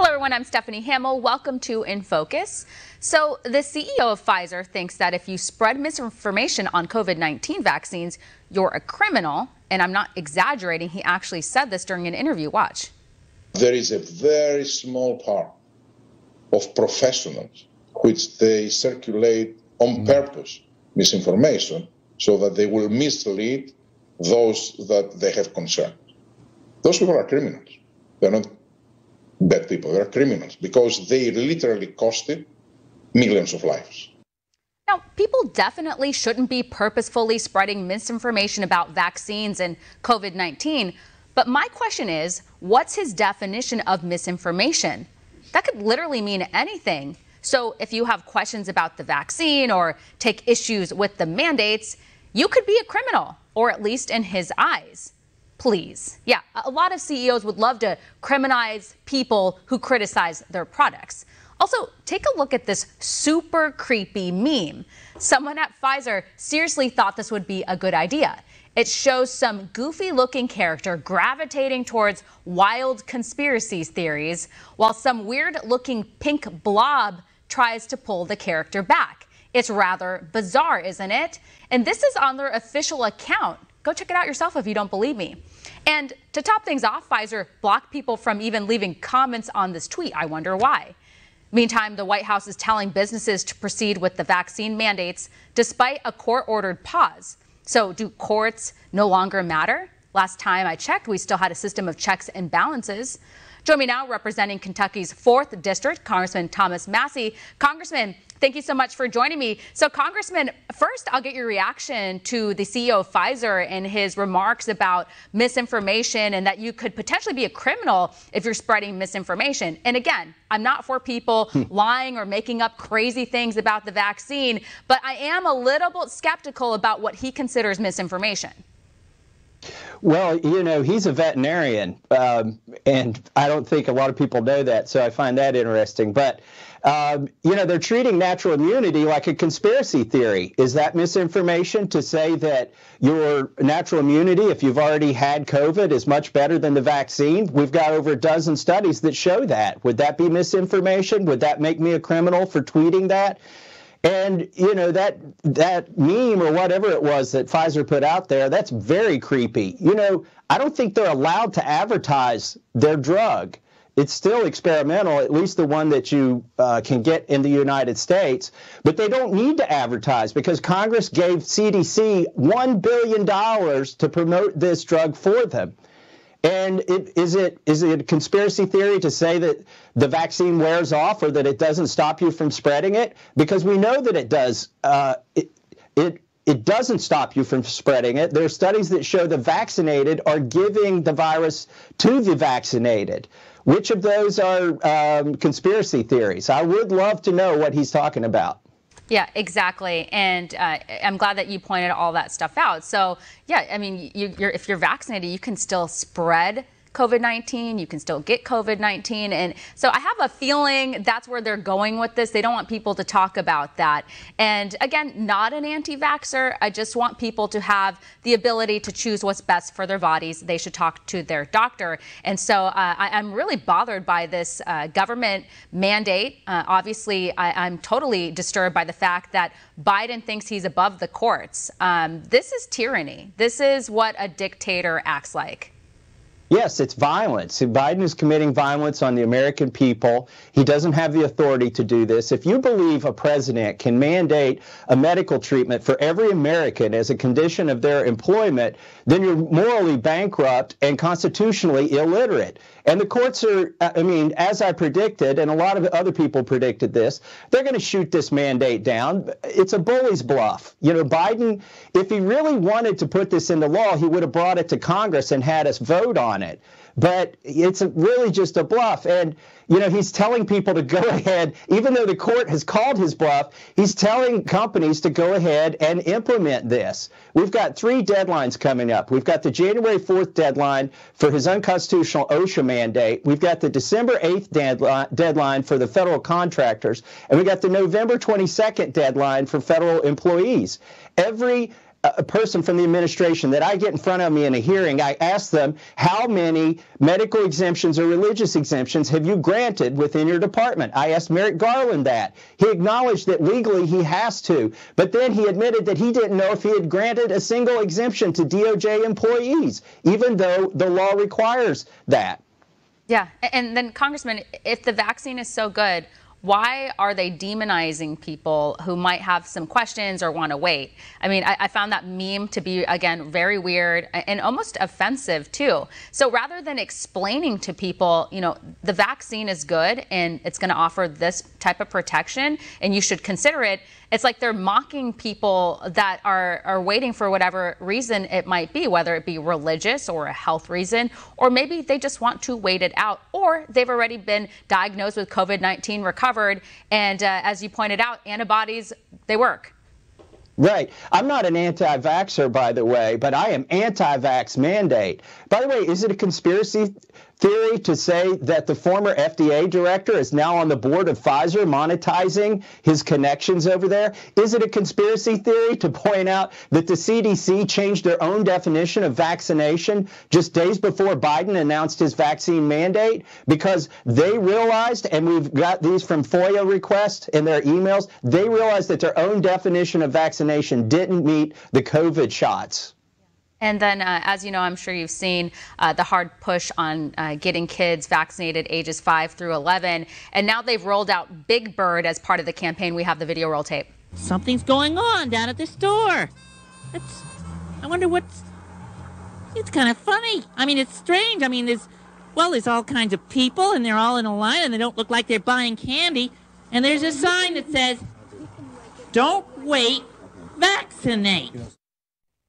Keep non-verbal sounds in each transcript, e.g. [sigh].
Hello, everyone. I'm Stephanie Hamill. Welcome to In Focus. So, the CEO of Pfizer thinks that if you spread misinformation on COVID 19 vaccines, you're a criminal. And I'm not exaggerating. He actually said this during an interview. Watch. There is a very small part of professionals which they circulate on mm-hmm. purpose misinformation so that they will mislead those that they have concerned. Those people are criminals. They're not bad people, they're criminals, because they literally costed millions of lives. Now, people definitely shouldn't be purposefully spreading misinformation about vaccines and COVID 19. But my question is what's his definition of misinformation? That could literally mean anything. So if you have questions about the vaccine or take issues with the mandates, you could be a criminal, or at least in his eyes please. Yeah, a lot of CEOs would love to criminalize people who criticize their products. Also, take a look at this super creepy meme. Someone at Pfizer seriously thought this would be a good idea. It shows some goofy looking character gravitating towards wild conspiracy theories, while some weird looking pink blob tries to pull the character back. It's rather bizarre, isn't it? And this is on their official account. Go check it out yourself if you don't believe me. And to top things off, Pfizer blocked people from even leaving comments on this tweet. I wonder why. Meantime, the White House is telling businesses to proceed with the vaccine mandates despite a court ordered pause. So, do courts no longer matter? Last time I checked, we still had a system of checks and balances. Join me now representing Kentucky's 4th District, Congressman Thomas Massey. Congressman, Thank you so much for joining me. So, Congressman, first, I'll get your reaction to the CEO of Pfizer and his remarks about misinformation and that you could potentially be a criminal if you're spreading misinformation. And again, I'm not for people hmm. lying or making up crazy things about the vaccine, but I am a little bit skeptical about what he considers misinformation. Well, you know, he's a veterinarian, um, and I don't think a lot of people know that, so I find that interesting. But, um, you know, they're treating natural immunity like a conspiracy theory. Is that misinformation to say that your natural immunity, if you've already had COVID, is much better than the vaccine? We've got over a dozen studies that show that. Would that be misinformation? Would that make me a criminal for tweeting that? And you know that that meme or whatever it was that Pfizer put out there, that's very creepy. You know, I don't think they're allowed to advertise their drug. It's still experimental, at least the one that you uh, can get in the United States. But they don't need to advertise because Congress gave CDC $1 billion to promote this drug for them. And it, is it is it a conspiracy theory to say that the vaccine wears off or that it doesn't stop you from spreading it? Because we know that it does. Uh, it, it it doesn't stop you from spreading it. There are studies that show the vaccinated are giving the virus to the vaccinated. Which of those are um, conspiracy theories? I would love to know what he's talking about. Yeah, exactly. And uh, I'm glad that you pointed all that stuff out. So, yeah, I mean, you, if you're vaccinated, you can still spread COVID 19. You can still get COVID 19. And so I have a feeling that's where they're going with this. They don't want people to talk about that. And again, not an anti vaxxer. I just want people to have the ability to choose what's best for their bodies. They should talk to their doctor. And so uh, I, am really bothered by this uh, government mandate. Uh, obviously, I, am totally disturbed by the fact that Biden thinks he's above the courts. Um, this is tyranny. This is what a dictator acts like. Yes, it's violence. Biden is committing violence on the American people. He doesn't have the authority to do this. If you believe a president can mandate a medical treatment for every American as a condition of their employment, then you're morally bankrupt and constitutionally illiterate. And the courts are, I mean, as I predicted, and a lot of other people predicted this, they're going to shoot this mandate down. It's a bully's bluff. You know, Biden, if he really wanted to put this into law, he would have brought it to Congress and had us vote on on it. But it's really just a bluff. And, you know, he's telling people to go [laughs] ahead, even though the court has called his bluff, he's telling companies to go ahead and implement this. We've got three deadlines coming up. We've got the January 4th deadline for his unconstitutional OSHA mandate. We've got the December 8th deadline for the federal contractors. And we got the November 22nd deadline for federal employees. Every a person from the administration that I get in front of me in a hearing, I ask them, how many medical exemptions or religious exemptions have you granted within your department? I asked Merrick Garland that. He acknowledged that legally he has to, but then he admitted that he didn't know if he had granted a single exemption to DOJ employees, even though the law requires that. Yeah, and then Congressman, if the vaccine is so good, why are they demonizing people who might have some questions or want to wait? I mean, I, I, found that meme to be, again, very weird and almost offensive, too. So rather than explaining to people, you know, the vaccine is good and it's going to offer this type of protection and you should consider it, it's like they're mocking people that are, are waiting for whatever reason it might be, whether it be religious or a health reason, or maybe they just want to wait it out, or they've already been diagnosed with COVID 19, recovered, and uh, as you pointed out, antibodies, they work. Right. I'm not an anti vaxxer, by the way, but I am anti vax mandate. By the way, is it a conspiracy theory to say that the former FDA director is now on the board of Pfizer monetizing his connections over there? Is it a conspiracy theory to point out that the CDC changed their own definition of vaccination just days before Biden announced his vaccine mandate because they realized, and we've got these from FOIA requests in their emails, they realized that their own definition of vaccination didn't meet the COVID shots? And then, uh, as you know, I'm sure you've seen uh, the hard push on uh, getting kids vaccinated ages 5 through 11. And now they've rolled out Big Bird as part of the campaign. We have the video roll tape. Something's going on down at the store. It's, I wonder what's. It's kind of funny. I mean, it's strange. I mean, there's, well, there's all kinds of people, and they're all in a line, and they don't look like they're buying candy. And there's a sign that says, don't wait, vaccinate.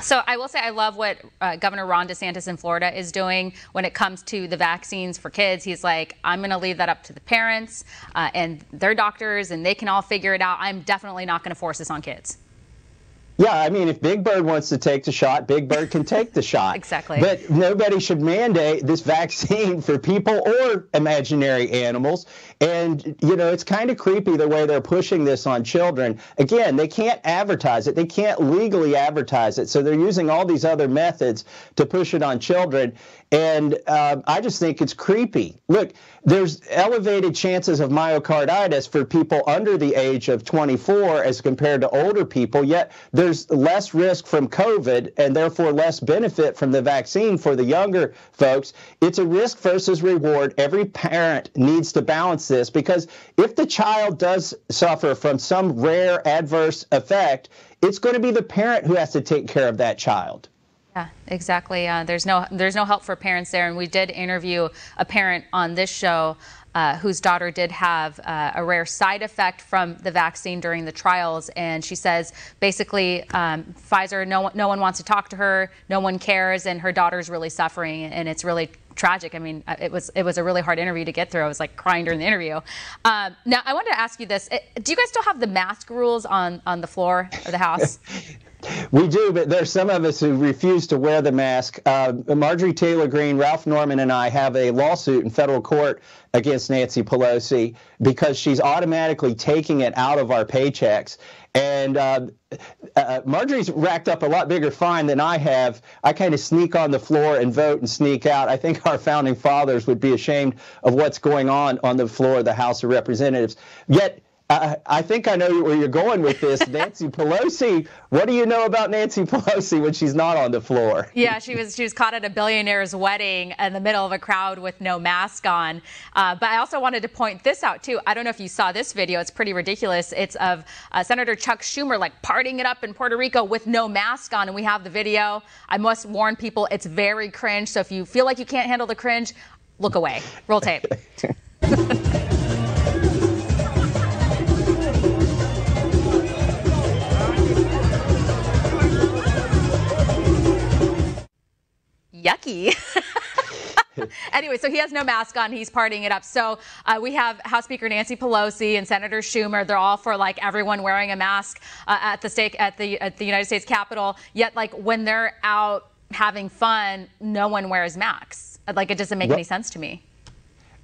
So I will say I love what uh, Governor Ron DeSantis in Florida is doing when it comes to the vaccines for kids. He's like, I'm going to leave that up to the parents uh, and their doctors, and they can all figure it out. I'm definitely not going to force this on kids. Yeah, I mean, if Big Bird wants to take the shot, Big Bird can take the [laughs] shot. exactly. But nobody should mandate this vaccine for people or imaginary animals. And, you know, it's kind of creepy the way they're pushing this on children. Again, they can't advertise it, they can't legally advertise it. So they're using all these other methods to push it on children. And uh, I just think it's creepy. Look, there's elevated chances of myocarditis for people under the age of 24 as compared to older people, yet there's less risk from COVID and therefore less benefit from the vaccine for the younger folks. It's a risk versus reward. Every parent needs to balance this because if the child does suffer from some rare adverse effect, it's going to be the parent who has to take care of that child. Yeah, exactly. Uh, there's no there's no help for parents there, and we did interview a parent on this show. Uh, whose daughter did have uh, a rare side effect from the vaccine during the trials, and she says basically um, Pfizer, no one, no one wants to talk to her, no one cares, and her daughter's really suffering, and it's really tragic. I mean, uh, it was it was a really hard interview to get through. I was like crying during the interview. Um, now, I wanted to ask you this: uh, Do you guys still have the mask rules on on the floor of the house? [laughs] We do, but there's some of us who refuse to wear the mask. Uh, Marjorie Taylor Greene, Ralph Norman, and I have a lawsuit in federal court against Nancy Pelosi because she's automatically taking it out of our paychecks. And uh, uh, Marjorie's racked up a lot bigger fine than I have. I kind of sneak on the floor and vote and sneak out. I think our founding fathers would be ashamed of what's going on on the floor of the House of Representatives. Yet I, think I know where you're going with this. [laughs] Nancy Pelosi. What do you know about Nancy [laughs] Pelosi when she's not on the floor? Yeah, she was she was caught at a billionaire's wedding in the middle of a crowd with no mask on. Uh, but I also wanted to point this out too. I don't know if you saw this video. It's pretty ridiculous. It's of uh, Senator Chuck Schumer like partying it up in Puerto Rico with no mask on, and we have the video. I must warn people, it's very cringe. So if you feel like you can't handle the cringe, look away. Roll tape. [laughs] yucky. [laughs] anyway, so he has no mask on. He's partying it up. So uh, we have House Speaker Nancy Pelosi and Senator Schumer. They're all for like everyone wearing a mask uh, at the stake at the at the United States Capitol. Yet, like when they're out having fun, no one wears masks. Like it doesn't make any sense to me.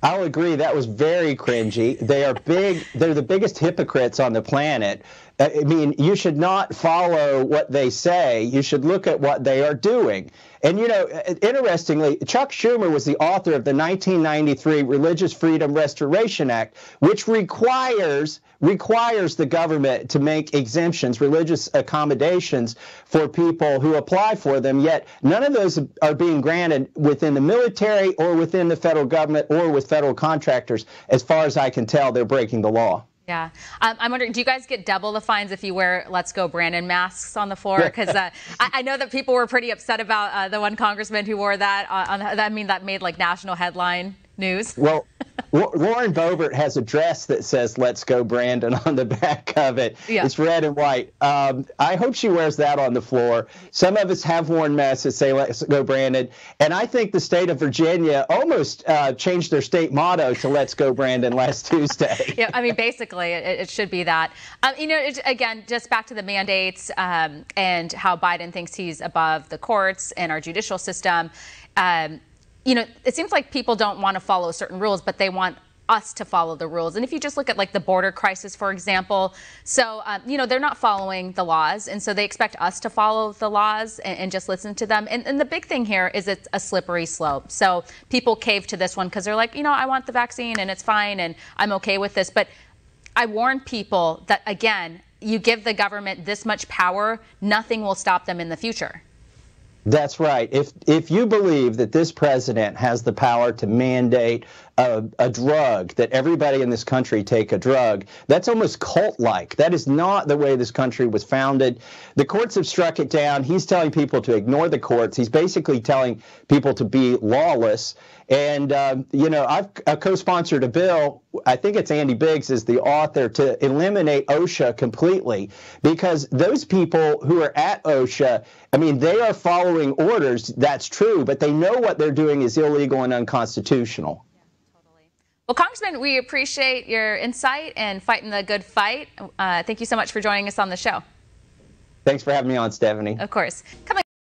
I'll agree. That was very cringy. They are big. They're the biggest hypocrites on the planet I mean, you should not follow what they say. You should look at what they are doing. And, you know, uh, interestingly, Chuck Schumer was the author of the 1993 Religious Freedom Restoration Act, which requires requires the government to make exemptions, religious accommodations for people who apply for them. Yet none of those are being granted within the military or within the federal government or with federal contractors. As far as I can tell, they're breaking the law. Yeah. Um, I'm wondering, do you guys get double the fines if you wear Let's Go Brandon masks on the floor? Because uh, I, I, know that people were pretty upset about uh, the one congressman who wore that. Uh, on, on, I mean, that made like national headline news. [laughs] Well, Lauren Bobert has a dress that says "Let's Go Brandon" on the [laughs] back of it. Yeah. It's red and white. Um, I hope she wears that on the floor. Some of us have worn masks that say "Let's Go Brandon," and I think the state of Virginia almost uh, changed their state motto to "Let's Go Brandon" last [laughs] Tuesday. yeah, I mean, basically, it, it should be that. Um, you know, it, again, just back to the mandates um, and how Biden thinks he's above the courts and our judicial system. Um, you know, it seems like people don't want to follow certain rules, but they want us to follow the rules. And if you just look at like the border crisis, for example, so um, you know they're not following the laws, and so they expect us to follow the laws and, and just listen to them. And, and, the big thing here is it's a slippery slope. So people cave to this one because they're like, you know, I want the vaccine and it's fine and I'm okay with this. But I warn people that again, you give the government this much power, nothing will stop them in the future. That's right. If if you believe that this president has the power to mandate a, a, drug that everybody in this country take a drug that's almost cult-like that is not the way this country was founded the courts have struck it down he's telling people to ignore the courts he's basically telling people to be lawless and um, you know I've, I've co-sponsored a bill i think it's andy biggs is the author to eliminate osha completely because those people who are at osha i mean they are following orders that's true but they know what they're doing is illegal and unconstitutional well, Congressman, we appreciate your insight and fighting the good fight. Uh, thank you so much for joining us on the show. Thanks for having me on, Stephanie. Of course. Coming